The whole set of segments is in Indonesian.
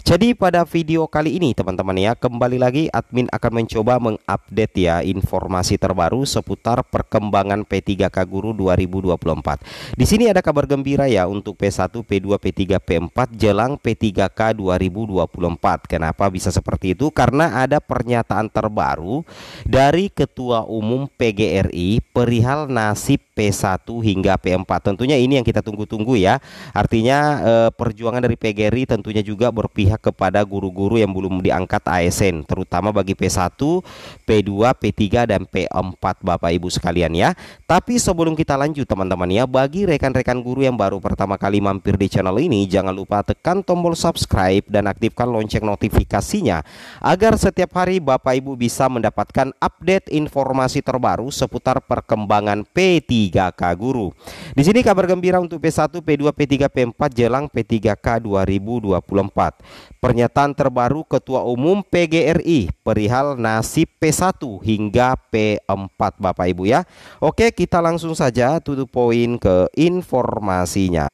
jadi pada video kali ini teman-teman ya kembali lagi admin akan mencoba mengupdate ya informasi terbaru seputar perkembangan P3K Guru 2024. Di sini ada kabar gembira ya untuk P1, P2, P3, P4 jelang P3K 2024. Kenapa bisa seperti itu? Karena ada pernyataan terbaru dari Ketua Umum PGRI perihal nasib P1 hingga P4. Tentunya ini yang kita tunggu-tunggu ya. Artinya eh, perjuangan dari PGRI tentunya juga berpihak berpihak kepada guru-guru yang belum diangkat ASN terutama bagi P1, P2, P3 dan P4 Bapak Ibu sekalian ya. Tapi sebelum kita lanjut teman-teman ya, bagi rekan-rekan guru yang baru pertama kali mampir di channel ini jangan lupa tekan tombol subscribe dan aktifkan lonceng notifikasinya agar setiap hari Bapak Ibu bisa mendapatkan update informasi terbaru seputar perkembangan P3K guru. Di sini kabar gembira untuk P1, P2, P3, P4 jelang P3K 2024. Pernyataan terbaru Ketua Umum PGRI perihal nasib P1 hingga P4 Bapak Ibu ya. Oke, kita langsung saja tutup poin ke informasinya.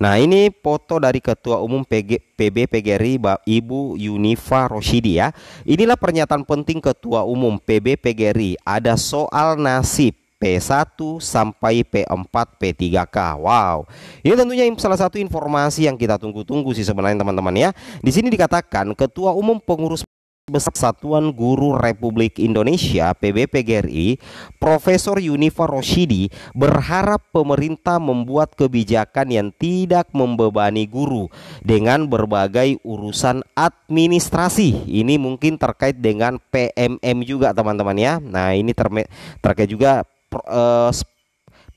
Nah ini foto dari Ketua Umum PG, PB PGRI Ibu Yunifa Roshidi ya. Inilah pernyataan penting Ketua Umum PB PGRI. Ada soal nasib P1 sampai P4 P3K. Wow. Ini tentunya salah satu informasi yang kita tunggu-tunggu sih sebenarnya teman-teman ya. Di sini dikatakan Ketua Umum Pengurus Besar Satuan Guru Republik Indonesia PBPGRI Profesor Yunifa Roshidi berharap pemerintah membuat kebijakan yang tidak membebani guru dengan berbagai urusan administrasi ini mungkin terkait dengan PMM juga teman-teman ya Nah ini terkait juga uh, eh,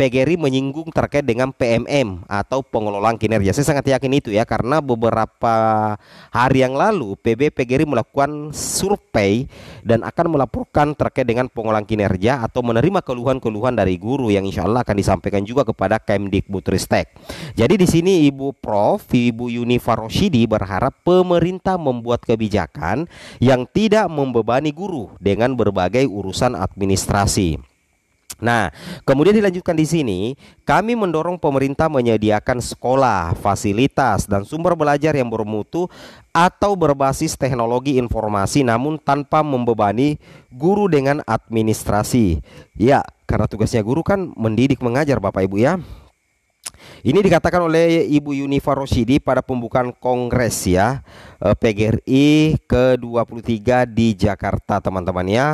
PGRI menyinggung terkait dengan PMM atau pengelolaan kinerja. Saya sangat yakin itu ya karena beberapa hari yang lalu PB PGRI melakukan survei dan akan melaporkan terkait dengan pengelolaan kinerja atau menerima keluhan-keluhan dari guru yang insya Allah akan disampaikan juga kepada Kemdikbudristek. Jadi di sini Ibu Prof, Ibu Yuni Faroshidi berharap pemerintah membuat kebijakan yang tidak membebani guru dengan berbagai urusan administrasi. Nah, kemudian dilanjutkan di sini, kami mendorong pemerintah menyediakan sekolah, fasilitas, dan sumber belajar yang bermutu atau berbasis teknologi informasi namun tanpa membebani guru dengan administrasi. Ya, karena tugasnya guru kan mendidik mengajar Bapak Ibu ya. Ini dikatakan oleh Ibu Yunifa Rosidi pada pembukaan Kongres ya eh, PGRI ke-23 di Jakarta teman-teman ya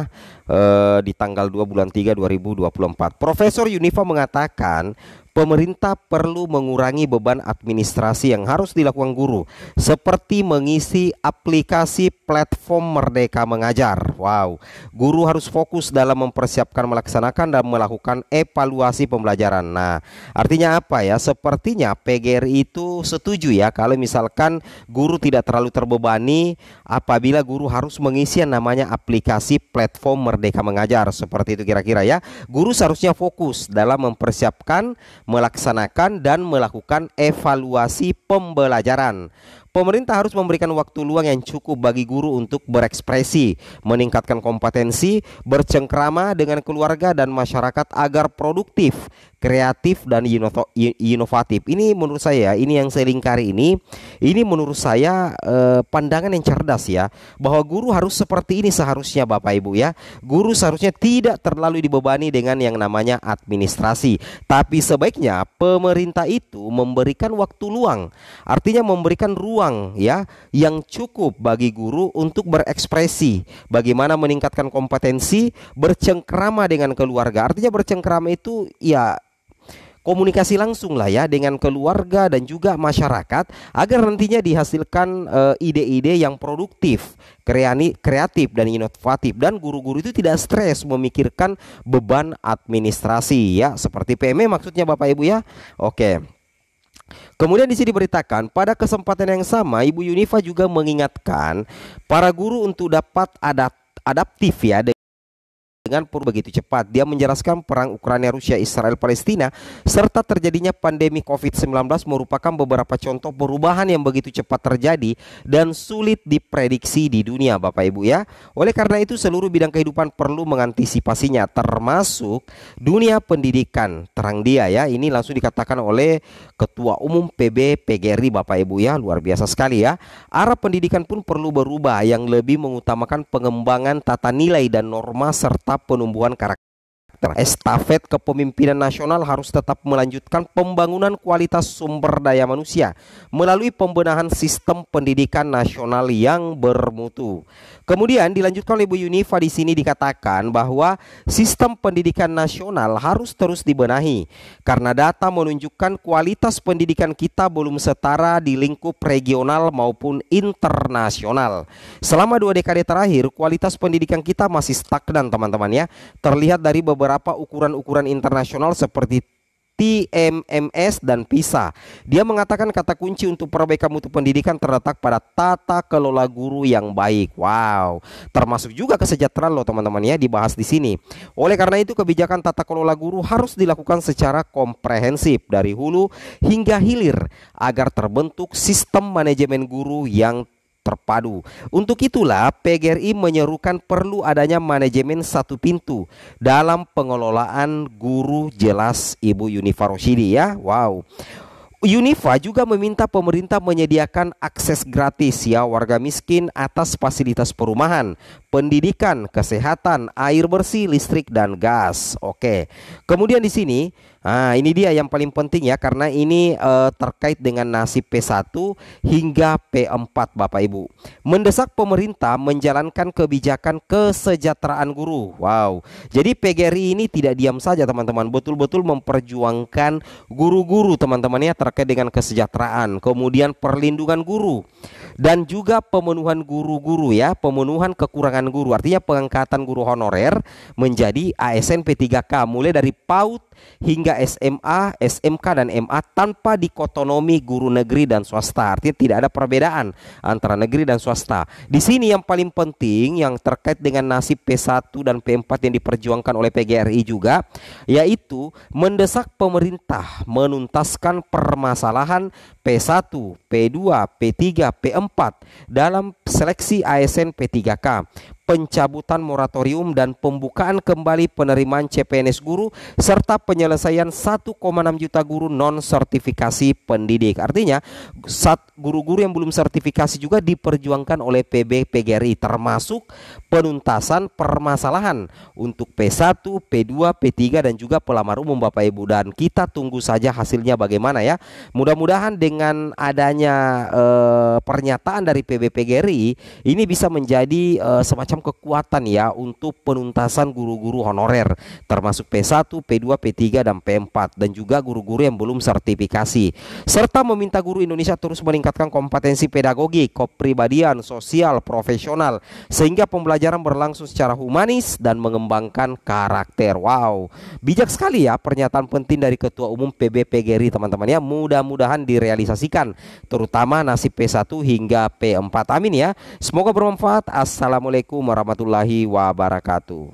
eh, di tanggal 2 bulan 3 2024. Profesor Yunifa mengatakan pemerintah perlu mengurangi beban administrasi yang harus dilakukan guru, seperti mengisi aplikasi platform Merdeka Mengajar. Wow, guru harus fokus dalam mempersiapkan, melaksanakan, dan melakukan evaluasi pembelajaran. Nah, artinya apa ya? Sepertinya PGRI itu setuju ya, kalau misalkan guru tidak terlalu terbebani apabila guru harus mengisi yang namanya aplikasi platform Merdeka Mengajar. Seperti itu kira-kira ya, guru seharusnya fokus dalam mempersiapkan melaksanakan dan melakukan evaluasi pembelajaran Pemerintah harus memberikan waktu luang yang cukup bagi guru untuk berekspresi, meningkatkan kompetensi, bercengkrama dengan keluarga dan masyarakat agar produktif, kreatif dan inovatif. Ini menurut saya, ya, ini yang saya lingkari ini, ini menurut saya eh, pandangan yang cerdas ya, bahwa guru harus seperti ini seharusnya Bapak Ibu ya. Guru seharusnya tidak terlalu dibebani dengan yang namanya administrasi, tapi sebaiknya pemerintah itu memberikan waktu luang, artinya memberikan ruang ruang ya yang cukup bagi guru untuk berekspresi, bagaimana meningkatkan kompetensi, bercengkrama dengan keluarga. Artinya bercengkrama itu ya komunikasi langsung lah ya dengan keluarga dan juga masyarakat agar nantinya dihasilkan eh, ide-ide uh, yang produktif, kreani, kreatif dan inovatif dan guru-guru itu tidak stres memikirkan beban administrasi ya seperti PME maksudnya Bapak Ibu ya. Oke. Okay. Kemudian di sini diberitakan pada kesempatan yang sama Ibu Yunifa juga mengingatkan para guru untuk dapat adapt adaptif ya dengan pur begitu cepat. Dia menjelaskan perang Ukraina Rusia Israel Palestina serta terjadinya pandemi COVID-19 merupakan beberapa contoh perubahan yang begitu cepat terjadi dan sulit diprediksi di dunia Bapak Ibu ya. Oleh karena itu seluruh bidang kehidupan perlu mengantisipasinya termasuk dunia pendidikan. Terang dia ya, ini langsung dikatakan oleh Ketua Umum PB PGRI Bapak Ibu ya, luar biasa sekali ya. Arah pendidikan pun perlu berubah yang lebih mengutamakan pengembangan tata nilai dan norma serta penumbuhan karakter Estafet kepemimpinan nasional harus tetap melanjutkan pembangunan kualitas sumber daya manusia melalui pembenahan sistem pendidikan nasional yang bermutu. Kemudian dilanjutkan oleh Bu Yunifa di sini dikatakan bahwa sistem pendidikan nasional harus terus dibenahi karena data menunjukkan kualitas pendidikan kita belum setara di lingkup regional maupun internasional. Selama dua dekade terakhir kualitas pendidikan kita masih stagnan teman-teman ya. Terlihat dari beberapa beberapa ukuran-ukuran internasional seperti TMMS dan PISA. Dia mengatakan kata kunci untuk perbaikan mutu pendidikan terletak pada tata kelola guru yang baik. Wow, termasuk juga kesejahteraan loh teman-teman ya dibahas di sini. Oleh karena itu kebijakan tata kelola guru harus dilakukan secara komprehensif dari hulu hingga hilir agar terbentuk sistem manajemen guru yang terpadu. Untuk itulah PGRI menyerukan perlu adanya manajemen satu pintu dalam pengelolaan guru jelas Ibu Yunifa Rosidi ya. Wow. Unifa juga meminta pemerintah menyediakan akses gratis ya warga miskin atas fasilitas perumahan, pendidikan, kesehatan, air bersih, listrik dan gas. Oke. Kemudian di sini Nah, ini dia yang paling penting ya karena ini eh, terkait dengan nasib P1 hingga P4 Bapak Ibu. Mendesak pemerintah menjalankan kebijakan kesejahteraan guru. Wow. Jadi PGRI ini tidak diam saja teman-teman, betul-betul memperjuangkan guru-guru teman teman ya terkait dengan kesejahteraan, kemudian perlindungan guru dan juga pemenuhan guru-guru ya, pemenuhan kekurangan guru. Artinya pengangkatan guru honorer menjadi ASN P3K mulai dari PAUD hingga SMA, SMK dan MA tanpa dikotonomi guru negeri dan swasta. Artinya tidak ada perbedaan antara negeri dan swasta. Di sini yang paling penting yang terkait dengan nasib P1 dan P4 yang diperjuangkan oleh PGRI juga yaitu mendesak pemerintah menuntaskan permasalahan P1, P2, P3, P4 dalam seleksi ASN P3K pencabutan moratorium dan pembukaan kembali penerimaan CPNS guru serta penyelesaian 1,6 juta guru non sertifikasi pendidik. Artinya guru-guru yang belum sertifikasi juga diperjuangkan oleh PB PGRI termasuk penuntasan permasalahan untuk P1, P2, P3 dan juga pelamar umum Bapak Ibu dan kita tunggu saja hasilnya bagaimana ya. Mudah-mudahan dengan adanya eh, pernyataan dari PB PGRI ini bisa menjadi eh, semacam macam kekuatan ya untuk penuntasan guru-guru honorer termasuk P1, P2, P3 dan P4 dan juga guru-guru yang belum sertifikasi serta meminta guru Indonesia terus meningkatkan kompetensi pedagogi, kepribadian, sosial, profesional sehingga pembelajaran berlangsung secara humanis dan mengembangkan karakter. Wow, bijak sekali ya pernyataan penting dari Ketua Umum PBPGRI teman-teman ya. Mudah-mudahan direalisasikan terutama nasib P1 hingga P4. Amin ya. Semoga bermanfaat. Assalamualaikum warahmatullahi wabarakatuh